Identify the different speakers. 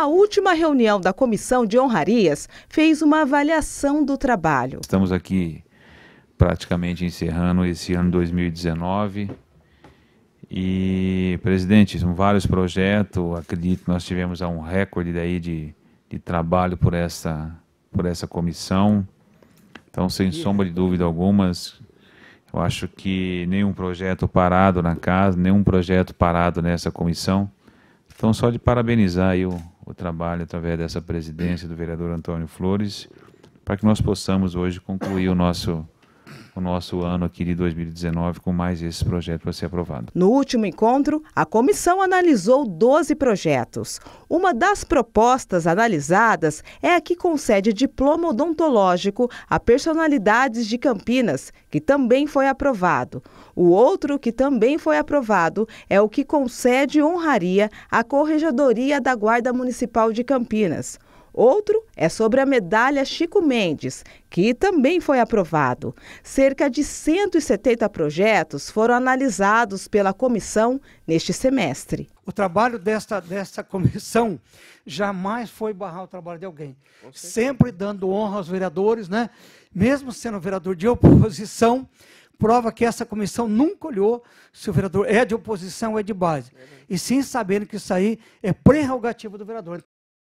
Speaker 1: A última reunião da Comissão de Honrarias fez uma avaliação do trabalho.
Speaker 2: Estamos aqui praticamente encerrando esse ano 2019. E, presidente, são vários projetos. Acredito que nós tivemos um recorde daí de, de trabalho por essa, por essa comissão. Então, sem sombra de dúvida algumas, eu acho que nenhum projeto parado na casa, nenhum projeto parado nessa comissão. Então, só de parabenizar aí o, o trabalho através dessa presidência do vereador Antônio Flores, para que nós possamos hoje concluir o nosso o nosso ano aqui de 2019 com mais esse projeto para ser aprovado.
Speaker 1: No último encontro, a comissão analisou 12 projetos. Uma das propostas analisadas é a que concede diploma odontológico a personalidades de Campinas, que também foi aprovado. O outro que também foi aprovado é o que concede honraria à Corregedoria da Guarda Municipal de Campinas. Outro é sobre a medalha Chico Mendes, que também foi aprovado. Cerca de 170 projetos foram analisados pela comissão neste semestre. O trabalho desta, desta comissão
Speaker 3: jamais foi barrar o trabalho de alguém. Sempre dando honra aos vereadores, né? mesmo sendo vereador de oposição, prova que essa comissão nunca olhou se o vereador é de oposição ou é de base. É e sim sabendo que isso aí é prerrogativo do vereador.